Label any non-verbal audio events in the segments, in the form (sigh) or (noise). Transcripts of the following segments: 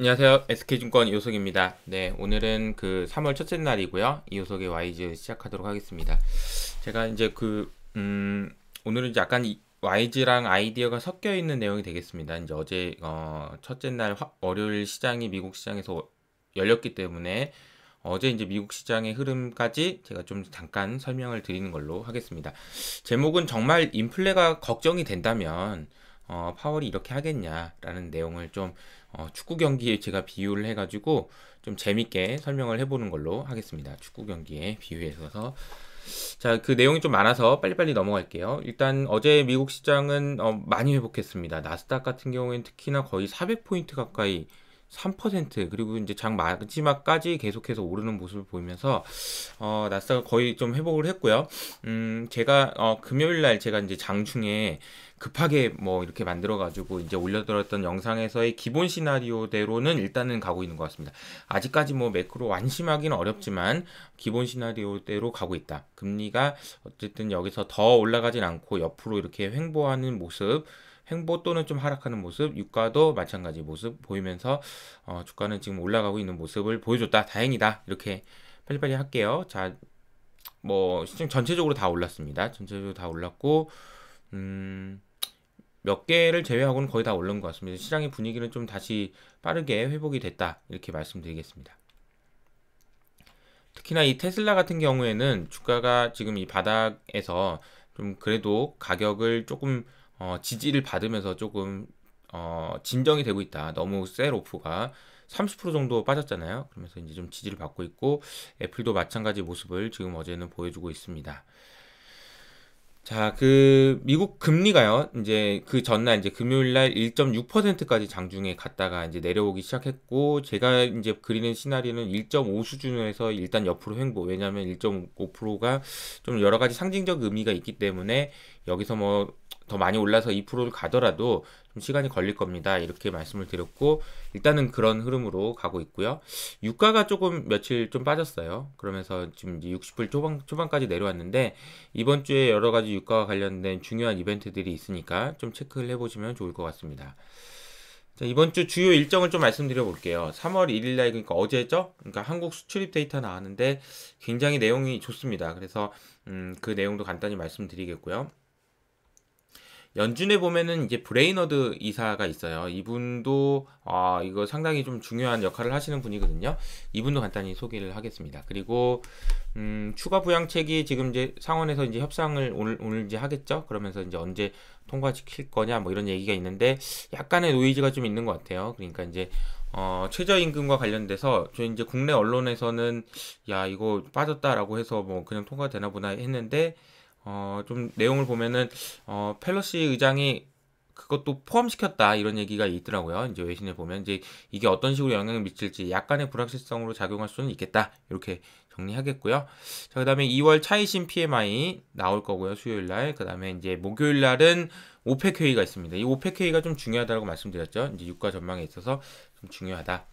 안녕하세요. SK증권 이호석입니다. 네, 오늘은 그 3월 첫째 날이고요. 이호석의 YG 시작하도록 하겠습니다. 제가 이제 그, 음, 오늘은 이제 약간 YG랑 아이디어가 섞여 있는 내용이 되겠습니다. 이제 어제, 어, 첫째 날 화, 월요일 시장이 미국 시장에서 열렸기 때문에 어제 이제 미국 시장의 흐름까지 제가 좀 잠깐 설명을 드리는 걸로 하겠습니다. 제목은 정말 인플레가 걱정이 된다면, 어, 파월이 이렇게 하겠냐라는 내용을 좀 어, 축구 경기에 제가 비유를 해가지고 좀 재밌게 설명을 해보는 걸로 하겠습니다. 축구 경기에 비유해서 자, 그 내용이 좀 많아서 빨리빨리 넘어갈게요. 일단 어제 미국 시장은 어, 많이 회복했습니다. 나스닥 같은 경우에는 특히나 거의 400포인트 가까이 3% 그리고 이제 장 마지막까지 계속해서 오르는 모습을 보이면서 어, 나스닥 거의 좀 회복을 했고요. 음, 제가 어, 금요일 날 제가 이제 장중에 급하게 뭐 이렇게 만들어가지고 이제 올려드렸던 영상에서의 기본 시나리오대로는 일단은 가고 있는 것 같습니다. 아직까지 뭐 매크로 완심하기는 어렵지만 기본 시나리오대로 가고 있다. 금리가 어쨌든 여기서 더 올라가진 않고 옆으로 이렇게 횡보하는 모습 횡보 또는 좀 하락하는 모습, 유가도 마찬가지 모습 보이면서 어, 주가는 지금 올라가고 있는 모습을 보여줬다. 다행이다. 이렇게 빨리빨리 할게요. 자, 뭐 시청 전체적으로 다 올랐습니다. 전체적으로 다 올랐고, 음, 몇 개를 제외하고는 거의 다 오른 것 같습니다. 시장의 분위기는 좀 다시 빠르게 회복이 됐다 이렇게 말씀드리겠습니다. 특히나 이 테슬라 같은 경우에는 주가가 지금 이 바닥에서 좀 그래도 가격을 조금 어, 지지를 받으면서 조금 어, 진정이 되고 있다. 너무 셀오프가 30% 정도 빠졌잖아요. 그러면서 이제 좀 지지를 받고 있고 애플도 마찬가지 모습을 지금 어제는 보여주고 있습니다. 자, 그 미국 금리가요. 이제 그 전날 이제 금요일 날 1.6%까지 장중에 갔다가 이제 내려오기 시작했고 제가 이제 그리는 시나리오는 1.5 수준에서 일단 옆으로 횡보. 왜냐면 1.5%가 좀 여러 가지 상징적 의미가 있기 때문에 여기서 뭐더 많이 올라서 2%를 가더라도 좀 시간이 걸릴 겁니다. 이렇게 말씀을 드렸고 일단은 그런 흐름으로 가고 있고요. 유가가 조금 며칠 좀 빠졌어요. 그러면서 지금 60불 초반 초반까지 내려왔는데 이번 주에 여러 가지 유가와 관련된 중요한 이벤트들이 있으니까 좀 체크를 해보시면 좋을 것 같습니다. 자, 이번 주 주요 일정을 좀 말씀드려 볼게요. 3월 1일 날 그러니까 어제죠? 그러니까 한국 수출입 데이터 나왔는데 굉장히 내용이 좋습니다. 그래서 음, 그 내용도 간단히 말씀드리겠고요. 연준에 보면은 이제 브레이너드 이사가 있어요. 이분도 아 이거 상당히 좀 중요한 역할을 하시는 분이거든요. 이분도 간단히 소개를 하겠습니다. 그리고 음 추가 부양책이 지금 이제 상원에서 이제 협상을 오늘 오늘 이제 하겠죠. 그러면서 이제 언제 통과시킬 거냐 뭐 이런 얘기가 있는데 약간의 노이즈가 좀 있는 것 같아요. 그러니까 이제 어, 최저임금과 관련돼서 저 이제 국내 언론에서는 야 이거 빠졌다라고 해서 뭐 그냥 통과되나 보나 했는데 어, 좀 내용을 보면은 어, 펠러시 의장이 그것도 포함시켰다 이런 얘기가 있더라고요. 이제 외신에 보면 이제 이게 어떤 식으로 영향을 미칠지 약간의 불확실성으로 작용할 수는 있겠다 이렇게 정리하겠고요. 자 그다음에 2월 차이신 PMI 나올 거고요 수요일 날. 그다음에 이제 목요일 날은 오펙 회의가 있습니다. 이 오펙 회의가 좀 중요하다고 말씀드렸죠. 이제 유가 전망에 있어서 좀 중요하다.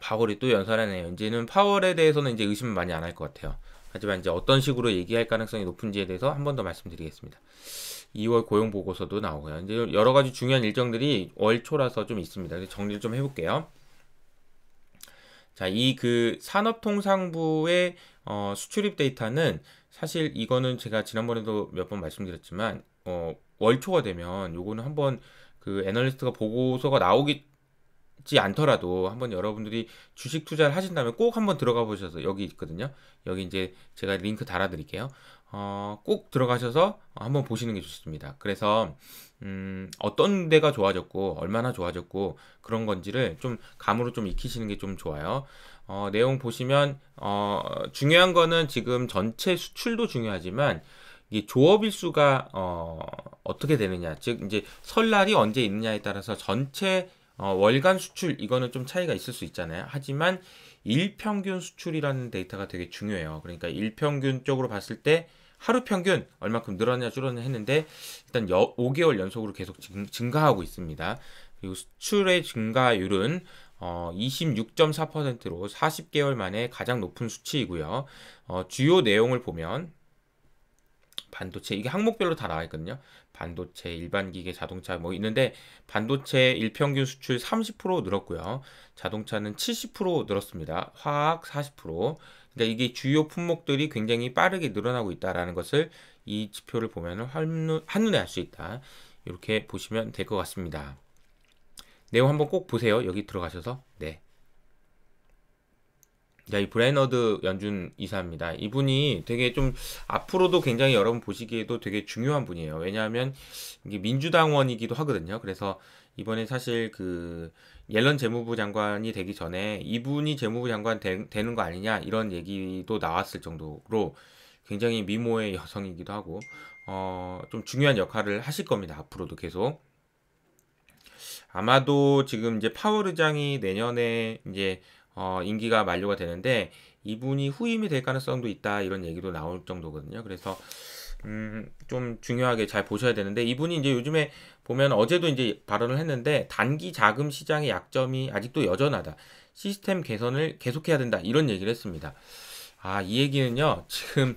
파월이 또 연설하네요. 이제는 파월에 대해서는 이제 의심을 많이 안 할 것 같아요. 하지만 이제 어떤 식으로 얘기할 가능성이 높은지에 대해서 한 번 더 말씀드리겠습니다. 2월 고용 보고서도 나오고요. 이제 여러 가지 중요한 일정들이 월 초라서 좀 있습니다. 정리를 좀 해볼게요. 자, 이 그 산업통상부의 어, 수출입 데이터는 사실 이거는 제가 지난번에도 몇 번 말씀드렸지만 어, 월초가 되면 요거는 한번 그 애널리스트가 보고서가 나오기 지 않더라도 한번 여러분들이 주식 투자를 하신다면 꼭 한번 들어가 보셔서 여기 있거든요. 여기 이제 제가 링크 달아 드릴게요. 어, 꼭 들어가셔서 한번 보시는 게 좋습니다. 그래서 음, 어떤 데가 좋아졌고 얼마나 좋아졌고 그런 건지를 좀 감으로 좀 익히시는 게 좀 좋아요. 어, 내용 보시면 어, 중요한 거는 지금 전체 수출도 중요하지만 이 조업일수가 어, 어떻게 되느냐 즉 이제 설날이 언제 있느냐에 따라서 전체 어, 월간 수출 이거는 좀 차이가 있을 수 있잖아요. 하지만 일평균 수출이라는 데이터가 되게 중요해요. 그러니까 일평균적으로 봤을 때 하루 평균 얼마큼 늘었냐 줄었냐 했는데 일단 여, 5개월 연속으로 계속 증, 증가하고 있습니다. 그리고 수출의 증가율은 어, 26.4%로 40개월 만에 가장 높은 수치이고요. 어, 주요 내용을 보면 반도체 이게 항목별로 다 나와 있거든요. 반도체, 일반 기계, 자동차 뭐 있는데 반도체 일평균 수출 30% 늘었고요. 자동차는 70% 늘었습니다. 화학 40%. 그러니까 이게 주요 품목들이 굉장히 빠르게 늘어나고 있다라는 것을 이 지표를 보면 한눈, 한눈에 알 수 있다. 이렇게 보시면 될 것 같습니다. 내용 한번 꼭 보세요. 여기 들어가셔서. 네. 자, 이 브레너드 연준 이사입니다. 이분이 되게 좀 앞으로도 굉장히 여러분 보시기에도 되게 중요한 분이에요. 왜냐하면 이게 민주당원이기도 하거든요. 그래서 이번에 사실 그 옐런 재무부 장관이 되기 전에 이분이 재무부 장관 되, 되는 거 아니냐 이런 얘기도 나왔을 정도로 굉장히 미모의 여성이기도 하고 어, 좀 중요한 역할을 하실 겁니다. 앞으로도 계속. 아마도 지금 이제 파월 의장이 내년에 이제 어, 임기가 만료가 되는데 이분이 후임이 될 가능성도 있다 이런 얘기도 나올 정도거든요. 그래서 음, 좀 중요하게 잘 보셔야 되는데 이분이 이제 요즘에 보면 어제도 이제 발언을 했는데 단기 자금 시장의 약점이 아직도 여전하다. 시스템 개선을 계속해야 된다 이런 얘기를 했습니다. 아 이 얘기는요 지금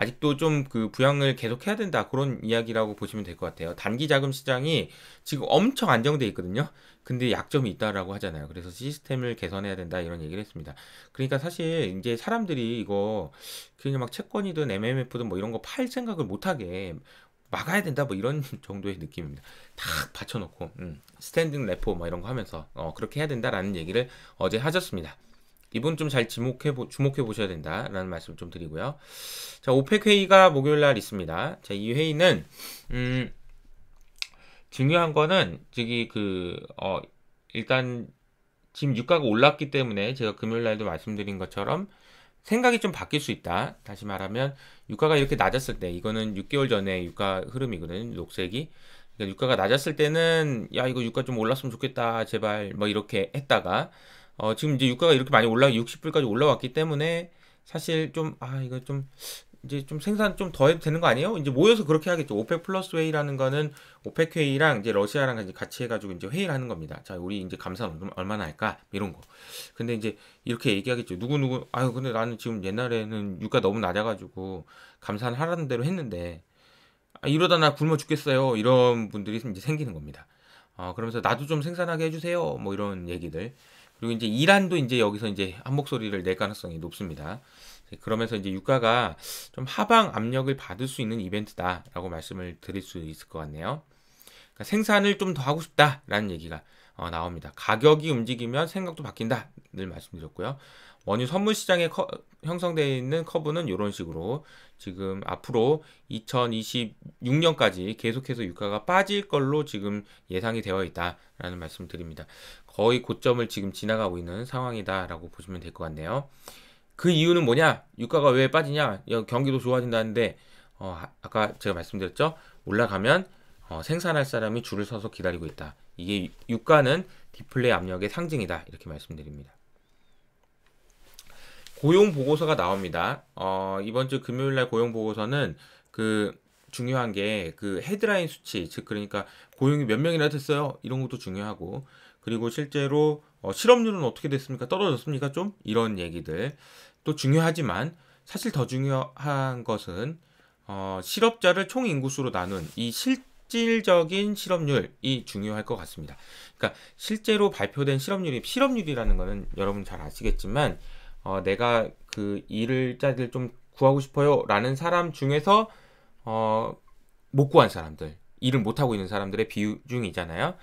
아직도 좀 그 부양을 계속해야 된다 그런 이야기라고 보시면 될 것 같아요. 단기 자금 시장이 지금 엄청 안정돼 있거든요. 근데 약점이 있다라고 하잖아요. 그래서 시스템을 개선해야 된다 이런 얘기를 했습니다. 그러니까 사실 이제 사람들이 이거 그냥 막 채권이든 MMF든 뭐 이런 거 팔 생각을 못하게 막아야 된다 뭐 이런 (laughs) 정도의 느낌입니다. 탁 받쳐놓고 음, 스탠딩 레포 뭐 이런 거 하면서 어, 그렇게 해야 된다라는 얘기를 어제 하셨습니다. 이분 좀 잘 주목해 주목해 보셔야 된다라는 말씀을 좀 드리고요. 자, 오펙 회의가 목요일 날 있습니다. 자, 이 회의는 음 중요한 거는 저기 그어 일단 지금 유가가 올랐기 때문에 제가 금요일 날도 말씀드린 것처럼 생각이 좀 바뀔 수 있다. 다시 말하면 유가가 이렇게 낮았을 때 이거는 6개월 전에 유가 흐름이거든. 녹색이. 그러니까 유가가 낮았을 때는 야 이거 유가 좀 올랐으면 좋겠다. 제발 뭐 이렇게 했다가 어, 지금 이제 유가가 이렇게 많이 올라 60불까지 올라왔기 때문에 사실 좀 아 이거 좀 이제 좀 생산 좀 더 해도 되는 거 아니에요? 이제 모여서 그렇게 하겠죠. 오펙 플러스 회의라는 거는 오펙 회의랑 이제 러시아랑 같이 해가지고 이제 회의를 하는 겁니다. 자, 우리 이제 감산 얼마나 할까? 이런 거. 근데 이제 이렇게 얘기하겠죠. 누구누구, 아유, 근데 나는 지금 옛날에는 유가 너무 낮아가지고 감산 하라는 대로 했는데, 아, 이러다 나 굶어 죽겠어요. 이런 분들이 이제 생기는 겁니다. 어, 그러면서 나도 좀 생산하게 해주세요. 뭐 이런 얘기들. 그리고 이제 이란도 이제 여기서 이제 한 목소리를 낼 가능성이 높습니다. 그러면서 이제 유가가 좀 하방 압력을 받을 수 있는 이벤트다라고 말씀을 드릴 수 있을 것 같네요. 그러니까 생산을 좀 더 하고 싶다라는 얘기가 어, 나옵니다. 가격이 움직이면 생각도 바뀐다. 늘 말씀드렸고요. 원유 선물 시장에 커, 형성되어 있는 커브는 이런 식으로 지금 앞으로 2026년까지 계속해서 유가가 빠질 걸로 지금 예상이 되어 있다라는 말씀 드립니다. 거의 고점을 지금 지나가고 있는 상황이다라고 보시면 될 것 같네요. 그 이유는 뭐냐? 유가가 왜 빠지냐? 경기도 좋아진다는데 어, 아, 아까 제가 말씀드렸죠? 올라가면 어, 생산할 사람이 줄을 서서 기다리고 있다. 이게 유가는 디플레 압력의 상징이다. 이렇게 말씀드립니다. 고용 보고서가 나옵니다. 어, 이번 주 금요일 날 고용 보고서는 그 중요한 게 그 헤드라인 수치, 즉 그러니까 고용이 몇 명이나 됐어요. 이런 것도 중요하고 그리고 실제로 어, 실업률은 어떻게 됐습니까? 떨어졌습니까? 좀 이런 얘기들 또 중요하지만 사실 더 중요한 것은 어, 실업자를 총 인구수로 나눈 이실 실질적인 실업률이 중요할 것 같습니다. 그러니까 실제로 발표된 실업률이 실업률이라는 거는 여러분 잘 아시겠지만 어, 내가 그 일을 자리좀 구하고 싶어요라는 사람 중에서 어, 못 구한 사람들 일을 못 하고 있는 사람들의 비중이잖아요.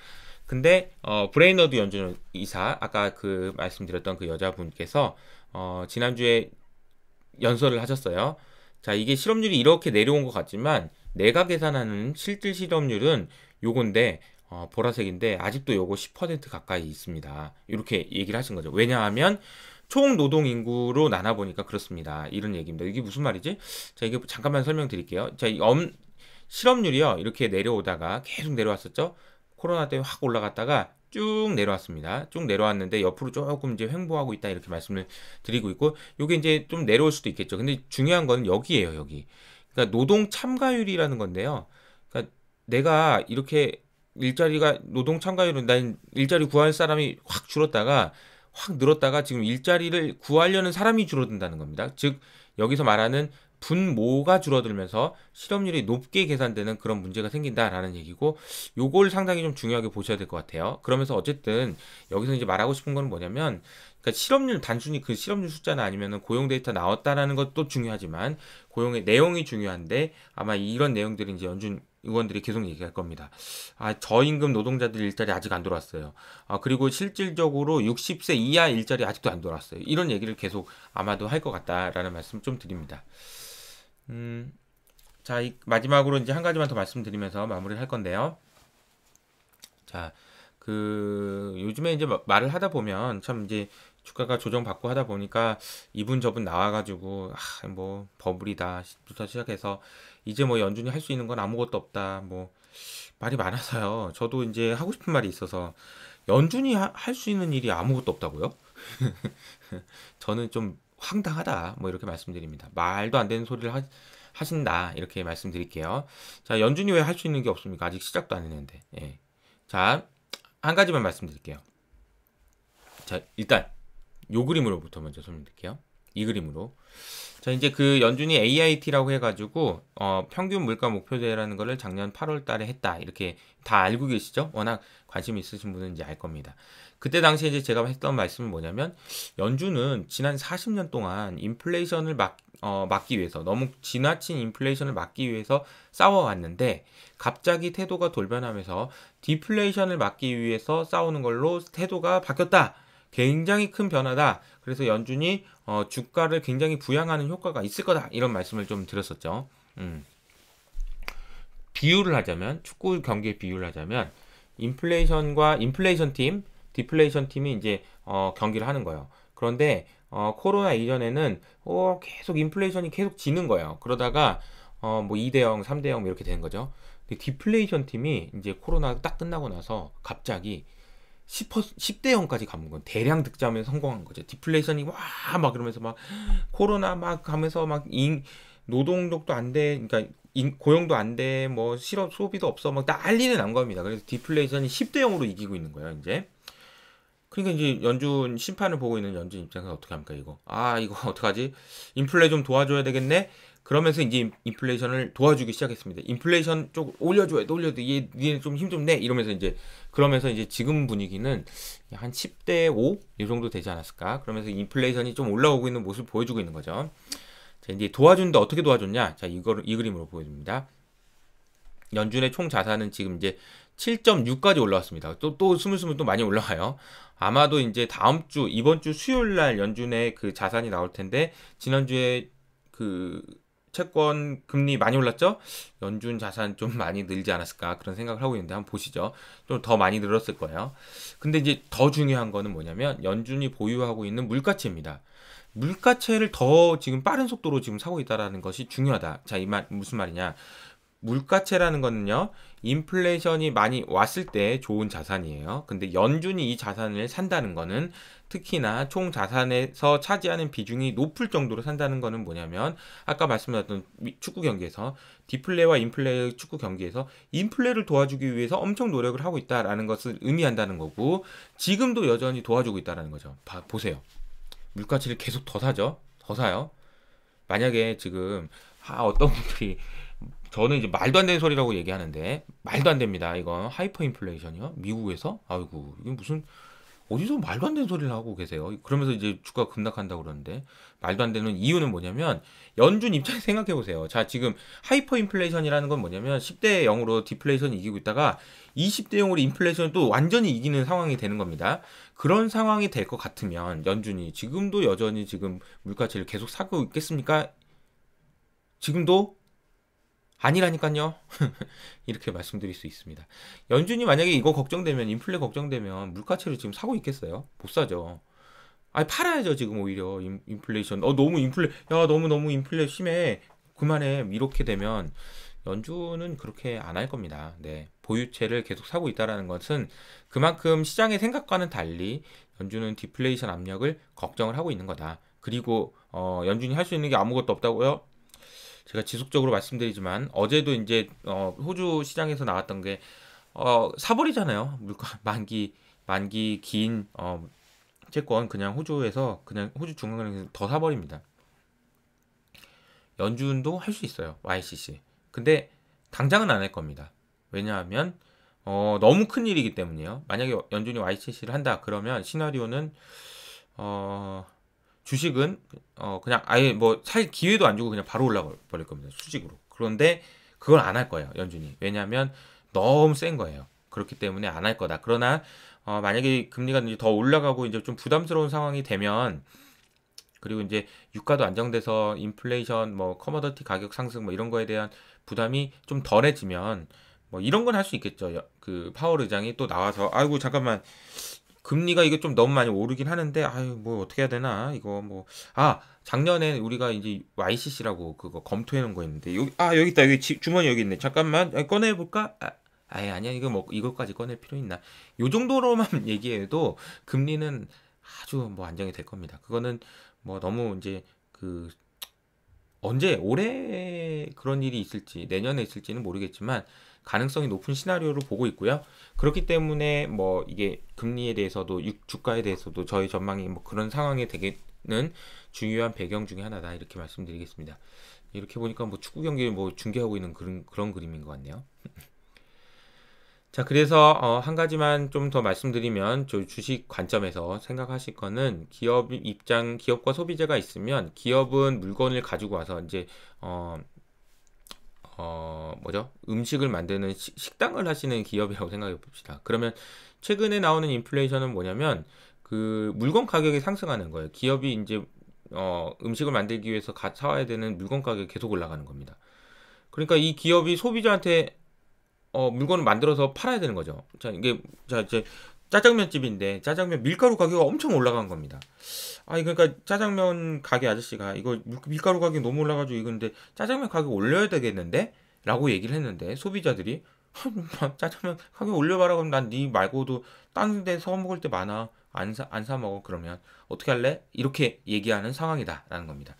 근데 어, 브레이너드 연준 이사 아까 그 말씀드렸던 그 여자분께서 어, 지난주에 연설을 하셨어요. 자, 이게 실업률이 이렇게 내려온 것 같지만 내가 계산하는 실질 실업률은 요건데 어, 보라색인데 아직도 요거 10% 가까이 있습니다. 이렇게 얘기를 하신 거죠. 왜냐하면 총 노동 인구로 나눠 보니까 그렇습니다. 이런 얘기입니다. 이게 무슨 말이지? 자, 이게 잠깐만 설명드릴게요. 자, 엄, 실업률이요. 이렇게 내려오다가 계속 내려왔었죠. 코로나 때문에 확 올라갔다가 쭉 내려왔습니다. 쭉 내려왔는데 옆으로 조금 이제 횡보하고 있다 이렇게 말씀을 드리고 있고 요게 이제 좀 내려올 수도 있겠죠. 근데 중요한 거는 여기에요, 여기. 그러니까 노동 참가율이라는 건데요. 그러니까 내가 이렇게 일자리가 노동 참가율은 난 일자리 구할 사람이 확 줄었다가 확 늘었다가 지금 일자리를 구하려는 사람이 줄어든다는 겁니다. 즉 여기서 말하는 분모가 줄어들면서 실업률이 높게 계산되는 그런 문제가 생긴다라는 얘기고 요걸 상당히 좀 중요하게 보셔야 될 것 같아요. 그러면서 어쨌든 여기서 이제 말하고 싶은 건 뭐냐면 그러니까 실업률 단순히 그 실업률 숫자나 아니면은 고용 데이터 나왔다라는 것도 중요하지만 고용의 내용이 중요한데 아마 이런 내용들이 이제 연준 의원들이 계속 얘기할 겁니다. 아, 저임금 노동자들 일자리 아직 안들어왔어요 아, 그리고 실질적으로 60세 이하 일자리 아직도 안들어왔어요 이런 얘기를 계속 아마도 할 것 같다라는 말씀 좀 드립니다. 음, 자, 마지막으로 이제 한 가지만 더 말씀드리면서 마무리를 할 건데요. 자, 그 요즘에 이제 말을 하다 보면 참 이제 주가가 조정받고 하다 보니까 이분 저분 나와가지고 아, 뭐 버블이다부터 시작해서 이제 뭐 연준이 할 수 있는 건 아무것도 없다 뭐 말이 많아서요. 저도 이제 하고 싶은 말이 있어서 연준이 할 수 있는 일이 아무것도 없다고요? (laughs) 저는 좀 황당하다 뭐 이렇게 말씀드립니다. 말도 안 되는 소리를 하, 하신다 이렇게 말씀드릴게요. 자 연준이 왜 할 수 있는 게 없습니까? 아직 시작도 안 했는데. 예. 자한 가지만 말씀드릴게요. 자 일단 요 그림으로부터 먼저 설명드릴게요. 이 그림으로. 자 이제 그 연준이 AIT라고 해가지고 어, 평균 물가 목표제라는 거를 작년 8월달에 했다 이렇게 다 알고 계시죠? 워낙 관심 있으신 분은 이제 알 겁니다. 그때 당시에 이제 제가 했던 말씀은 뭐냐면 연준은 지난 40년 동안 인플레이션을 막 어, 막기 위해서 너무 지나친 인플레이션을 막기 위해서 싸워왔는데 갑자기 태도가 돌변하면서 디플레이션을 막기 위해서 싸우는 걸로 태도가 바뀌었다. 굉장히 큰 변화다. 그래서 연준이 어, 주가를 굉장히 부양하는 효과가 있을 거다. 이런 말씀을 좀 드렸었죠. 음. 비유를 하자면 축구 경기의 비유를 하자면 인플레이션과 인플레이션 팀 디플레이션 팀이 이제 어, 경기를 하는 거예요. 그런데 어, 코로나 이전에는 어, 계속 인플레이션이 계속 지는 거예요. 그러다가 어, 뭐 2대 0, 3대 0 이렇게 되는 거죠. 근데 디플레이션 팀이 이제 코로나 딱 끝나고 나서 갑자기 10, 10대 0까지 가는 건 대량 득점에 성공한 거죠. 디플레이션이 와 막 그러면서 막 코로나 막 가면서 막 인, 노동력도 안 돼, 그러니까 인, 고용도 안 돼, 뭐 실업 소비도 없어, 막 난리는 난 겁니다. 그래서 디플레이션이 10대 0으로 이기고 있는 거예요, 이제. 그러니까 이제 연준 심판을 보고 있는 연준 입장에서 어떻게 합니까 이거? 아 이거 (laughs) 어떡하지? 인플레 좀 도와줘야 되겠네. 그러면서 이제 인플레이션을 도와주기 시작했습니다. 인플레이션 쪽 올려줘야 돼, 올려줘. 얘, 얘 좀힘 좀 내. 이러면서 이제, 그러면서 이제 지금 분위기는 한 10대 5? 이 정도 되지 않았을까? 그러면서 인플레이션이 좀 올라오고 있는 모습을 보여주고 있는 거죠. 자, 이제 도와준다 어떻게 도와줬냐? 자, 이거이 그림으로 보여줍니다. 연준의 총 자산은 지금 이제 7.6까지 올라왔습니다. 또, 또 스물스물 또 많이 올라와요. 아마도 이제 다음 주, 이번 주 수요일 날 연준의 그 자산이 나올 텐데, 지난주에 그 채권 금리 많이 올랐죠? 연준 자산 좀 많이 늘지 않았을까 그런 생각을 하고 있는데 한번 보시죠. 좀 더 많이 늘었을 거예요. 근데 이제 더 중요한 거는 뭐냐면 연준이 보유하고 있는 물가채입니다. 물가채를 더 지금 빠른 속도로 지금 사고 있다라는 것이 중요하다. 자, 이 말 무슨 말이냐? 물가채라는 거는요, 인플레이션이 많이 왔을 때 좋은 자산이에요. 근데 연준이 이 자산을 산다는 거는 특히나 총 자산에서 차지하는 비중이 높을 정도로 산다는 거는 뭐냐면 아까 말씀드렸던 축구 경기에서 디플레와 인플레 축구 경기에서 인플레를 도와주기 위해서 엄청 노력을 하고 있다라는 것을 의미한다는 거고 지금도 여전히 도와주고 있다라는 거죠. 봐, 보세요. 물가치를 계속 더 사죠. 더 사요. 만약에 지금 아, 어떤 분들이 저는 이제 말도 안 되는 소리라고 얘기하는데 말도 안 됩니다. 이건 하이퍼 인플레이션이요. 미국에서 아이고 이게 무슨 어디서 말도 안 되는 소리를 하고 계세요. 그러면서 이제 주가 급락한다 그러는데 말도 안 되는 이유는 뭐냐면 연준 입장에 서 생각해 보세요. 자, 지금 하이퍼 인플레이션이라는 건 뭐냐면 10대 0으로 디플레이션이 기고 있다가 20대 0으로 인플레이션또 완전히 이기는 상황이 되는 겁니다. 그런 상황이 될 것 같으면 연준이 지금도 여전히 지금 물가치를 계속 사고 있겠습니까? 지금도 아니라니까요. (laughs) 이렇게 말씀드릴 수 있습니다. 연준이 만약에 이거 걱정되면 인플레 걱정되면 물가채를 지금 사고 있겠어요? 못 사죠. 아니 팔아야죠 지금 오히려 인, 인플레이션. 어 너무 인플레 야 너무 너무 인플레 심해. 그만해. 이렇게 되면 연준은 그렇게 안 할 겁니다. 네. 보유채를 계속 사고 있다라는 것은 그만큼 시장의 생각과는 달리 연준은 디플레이션 압력을 걱정을 하고 있는 거다. 그리고 어 연준이 할 수 있는 게 아무것도 없다고요? 제가 지속적으로 말씀드리지만 어제도 이제 어, 호주 시장에서 나왔던 게 어, 사버리잖아요. 물가 (laughs) 만기 만기 긴 어, 채권 그냥 호주에서 그냥 호주 중앙은행에서 더 사버립니다. 연준도 할 수 있어요. YCC. 근데 당장은 안 할 겁니다. 왜냐하면 어, 너무 큰 일이기 때문이에요. 만약에 연준이 YCC를 한다 그러면 시나리오는 어, 주식은 어 그냥 아예 뭐 살 기회도 안 주고 그냥 바로 올라가 버릴 겁니다. 수직으로. 그런데 그걸 안 할 거예요, 연준이. 왜냐하면 너무 센 거예요. 그렇기 때문에 안 할 거다. 그러나 어 만약에 금리가 이제 더 올라가고 이제 좀 부담스러운 상황이 되면 그리고 이제 유가도 안정돼서 인플레이션 뭐 커머더티 가격 상승 뭐 이런 거에 대한 부담이 좀 덜해지면 뭐 이런 건 할 수 있겠죠. 그 파월 의장이 또 나와서 아이고 잠깐만 금리가 이게 좀 너무 많이 오르긴 하는데 아유 뭐 어떻게 해야 되나 이거 뭐 아 작년에 우리가 이제 YCC라고 그거 검토해 놓은 거였는데 여기 아 여기 있다 여기 지, 주머니 여기 있네 잠깐만 꺼내 볼까 아, 아니 아니야 이거 뭐 이것까지 꺼낼 필요 있나 요 정도로만 (laughs) 얘기해도 금리는 아주 뭐 안정이 될 겁니다 그거는 뭐 너무 이제 그 언제 올해 그런 일이 있을지 내년에 있을지는 모르겠지만 가능성이 높은 시나리오로 보고 있고요. 그렇기 때문에 뭐 이게 금리에 대해서도 주가에 대해서도 저희 전망이 뭐 그런 상황이 되게는 중요한 배경 중에 하나다 이렇게 말씀드리겠습니다. 이렇게 보니까 뭐 축구 경기를 뭐 중계하고 있는 그런 그런 그림인 것 같네요. (laughs) 자, 그래서 어, 한 가지만 좀 더 말씀드리면 저 주식 관점에서 생각하실 거는 기업 입장 기업과 소비자가 있으면 기업은 물건을 가지고 와서 이제 어 어, 뭐죠? 음식을 만드는 시, 식당을 하시는 기업이라고 생각해 봅시다. 그러면 최근에 나오는 인플레이션은 뭐냐면 그 물건 가격이 상승하는 거예요. 기업이 이제 어, 음식을 만들기 위해서 가, 사와야 되는 물건 가격이 계속 올라가는 겁니다. 그러니까 이 기업이 소비자한테 어, 물건을 만들어서 팔아야 되는 거죠. 자, 이게, 자, 이제 짜장면 집인데 짜장면 밀가루 가격이 엄청 올라간 겁니다. 아, 그러니까 짜장면 가게 아저씨가 이거 밀가루 가격이 너무 올라가지고 이건데 짜장면 가격 올려야 되겠는데? 라고 얘기를 했는데 소비자들이 (laughs) 짜장면 가격 올려봐라 그럼 난네 말고도 다른 데서먹을때 많아 안 사 안 사 먹어 그러면 어떻게 할래? 이렇게 얘기하는 상황이다라는 겁니다.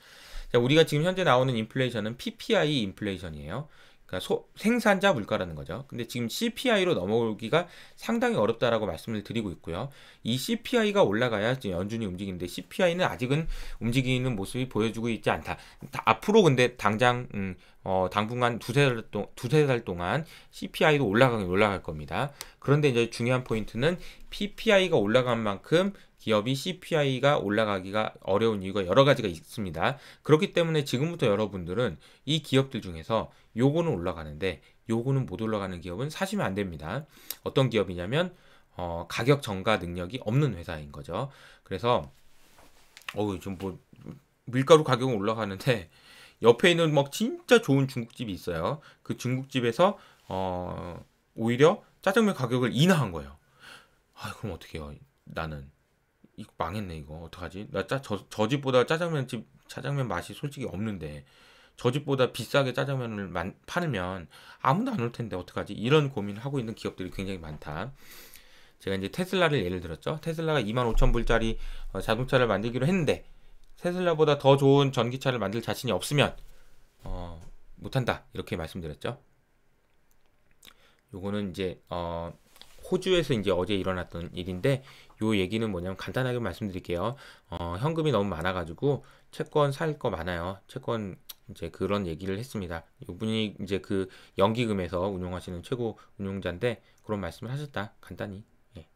자, 우리가 지금 현재 나오는 인플레이션은 PPI 인플레이션이에요. 그러니까 소, 생산자 물가라는 거죠. 근데 지금 CPI로 넘어오기가 상당히 어렵다라고 말씀을 드리고 있고요. 이 CPI가 올라가야 지금 연준이 움직이는데 CPI는 아직은 움직이는 모습이 보여주고 있지 않다. 다, 앞으로 근데 당장 음, 어, 당분간 두세 달, 동, 두세 달 동안 CPI도 올라가긴 올라갈 겁니다. 그런데 이제 중요한 포인트는 PPI가 올라간 만큼 기업이 CPI가 올라가기가 어려운 이유가 여러 가지가 있습니다. 그렇기 때문에 지금부터 여러분들은 이 기업들 중에서 요거는 올라가는데 요거는 못 올라가는 기업은 사시면 안 됩니다. 어떤 기업이냐면 어, 가격 정가 능력이 없는 회사인 거죠. 그래서 어우 좀뭐 밀가루 가격은 올라가는데 (laughs) 옆에 있는 막 진짜 좋은 중국집이 있어요. 그 중국집에서 어, 오히려 짜장면 가격을 인하한 거예요. 아 그럼 어떻게 해요? 나는 이거 망했네 이거 어떡하지? 나저저 집보다 짜장면 집 짜장면 맛이 솔직히 없는데 저 집보다 비싸게 짜장면을 만, 팔면 아무도 안 올 텐데 어떡하지? 이런 고민을 하고 있는 기업들이 굉장히 많다. 제가 이제 테슬라를 예를 들었죠. 테슬라가 25,000불짜리 어, 자동차를 만들기로 했는데 테슬라보다 더 좋은 전기차를 만들 자신이 없으면 어, 못한다 이렇게 말씀드렸죠. 요거는 이제 어, 호주에서 이제 어제 일어났던 일인데 요 얘기는 뭐냐면 간단하게 말씀드릴게요. 어, 현금이 너무 많아가지고 채권 살 거 많아요. 채권 이제 그런 얘기를 했습니다. 이분이 이제 그 연기금에서 운용하시는 최고 운용자인데 그런 말씀을 하셨다. 간단히. 예.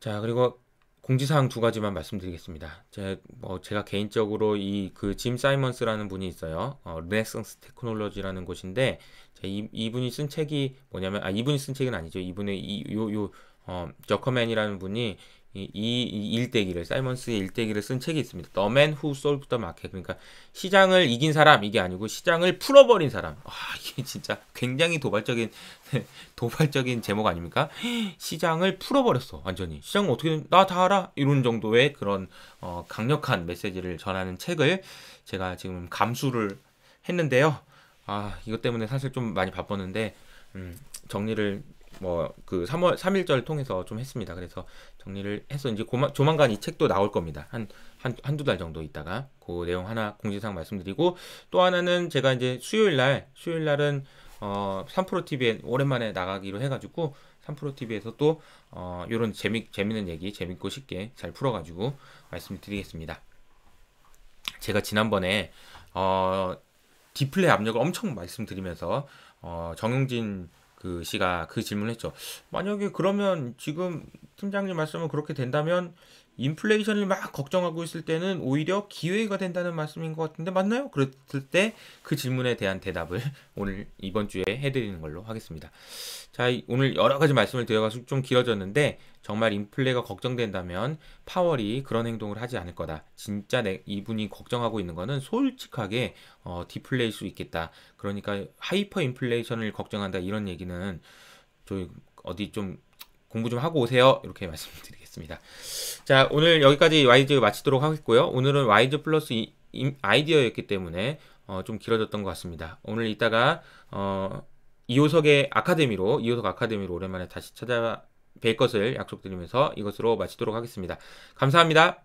자 그리고 공지사항 두 가지만 말씀드리겠습니다. 제, 뭐 제가 개인적으로 이 그 짐 사이먼스라는 분이 있어요. 어, 르네상스 테크놀로지라는 곳인데 이, 이분이 쓴 책이 뭐냐면 아 이분이 쓴 책은 아니죠. 이분의 이요 요 어, 저커맨이라는 분이 이, 이 일대기를 사이먼스의 일대기를 쓴 책이 있습니다. The Man Who s o l d the Market. 그러니까 시장을 이긴 사람 이게 아니고 시장을 풀어버린 사람. 아 이게 진짜 굉장히 도발적인 (laughs) 도발적인 제목 아닙니까? (gasps) 시장을 풀어버렸어 완전히. 시장은 어떻게 나 다 알아 이런 정도의 그런 어, 강력한 메시지를 전하는 책을 제가 지금 감수를 했는데요. 아 이것 때문에 사실 좀 많이 바빴는데 음, 정리를 뭐그 3월 3일절 통해서 좀 했습니다. 그래서 정리를 해서 이제 고마, 조만간 이 책도 나올 겁니다. 한, 한, 한두 달 정도 있다가 그 내용 하나 공지사항 말씀드리고 또 하나는 제가 이제 수요일 날, 수요일 날은 어, 3프로TV에 오랜만에 나가기로 해가지고 3프로TV에서 또 어, 요런 재미, 재밌는 얘기 재밌고 쉽게 잘 풀어가지고 말씀드리겠습니다. 제가 지난번에 어, 디플레 압력을 엄청 말씀드리면서 어, 정용진 그 씨가 그 질문을 했죠. 만약에 그러면 지금 팀장님 말씀은 그렇게 된다면 인플레이션을 막 걱정하고 있을 때는 오히려 기회가 된다는 말씀인 것 같은데 맞나요? 그랬을 때 그 질문에 대한 대답을 (laughs) 오늘 이번 주에 해드리는 걸로 하겠습니다. 자, 오늘 여러 가지 말씀을 드려가지고 좀 길어졌는데 정말 인플레가 걱정된다면 파월이 그런 행동을 하지 않을 거다. 진짜 내, 이분이 걱정하고 있는 거는 솔직하게 어, 디플레일 수 있겠다. 그러니까 하이퍼 인플레이션을 걱정한다 이런 얘기는 저희 어디 좀 공부 좀 하고 오세요. 이렇게 (laughs) 말씀드리겠습니다. 자, 오늘 여기까지 와이즈 마치도록 하겠고요. 오늘은 와이즈 플러스 이, 이, 아이디어였기 때문에 어, 좀 길어졌던 것 같습니다. 오늘 이따가 어, 이호석의 아카데미로 이호석 아카데미로 오랜만에 다시 찾아뵐 것을 약속드리면서 이것으로 마치도록 하겠습니다. 감사합니다.